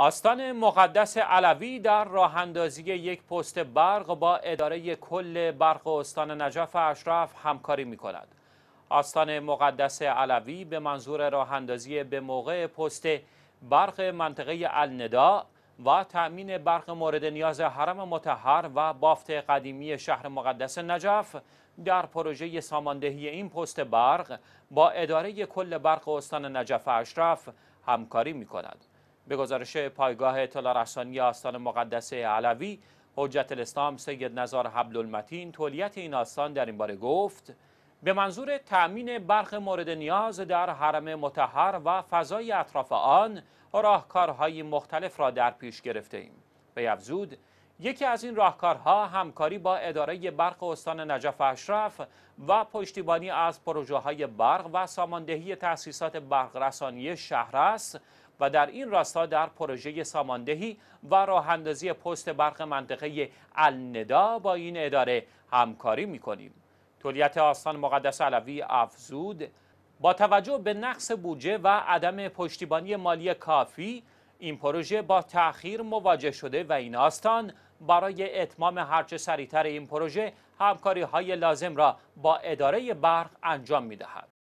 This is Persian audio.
آستان مقدس علوی در راه اندازی یک پست برق با اداره کل برق استان نجف اشرف همکاری می کند. آستان مقدس علوی به منظور راه اندازی به موقع پست برق منطقه الندا و تأمین برق مورد نیاز حرم متحر و بافت قدیمی شهر مقدس نجف در پروژه ساماندهی این پست برق با اداره کل برق استان نجف اشرف همکاری می کند. به گزارش پایگاه اطلاع رسانی آستان مقدسه علوی حجت الاسلام سید نظار حبل المتین تولیت این آستان در این باره گفت به منظور تأمین برخ مورد نیاز در حرم متحر و فضای اطراف آن راهکارهای مختلف را در پیش گرفته ایم. به افزود یکی از این راهکارها همکاری با اداره برق استان نجف اشرف و پشتیبانی از پروژه های برق و ساماندهی تأسیسات برق رسانی شهر است و در این راستا در پروژه ساماندهی و راهاندازی پست برق منطقه الندا با این اداره همکاری می کنیم. تولیت آستان مقدس علوی افزود با توجه به نقص بودجه و عدم پشتیبانی مالی کافی این پروژه با تأخیر مواجه شده و این آستان برای اتمام هرچه سریعتر این پروژه همکاری های لازم را با اداره برق انجام می دهد.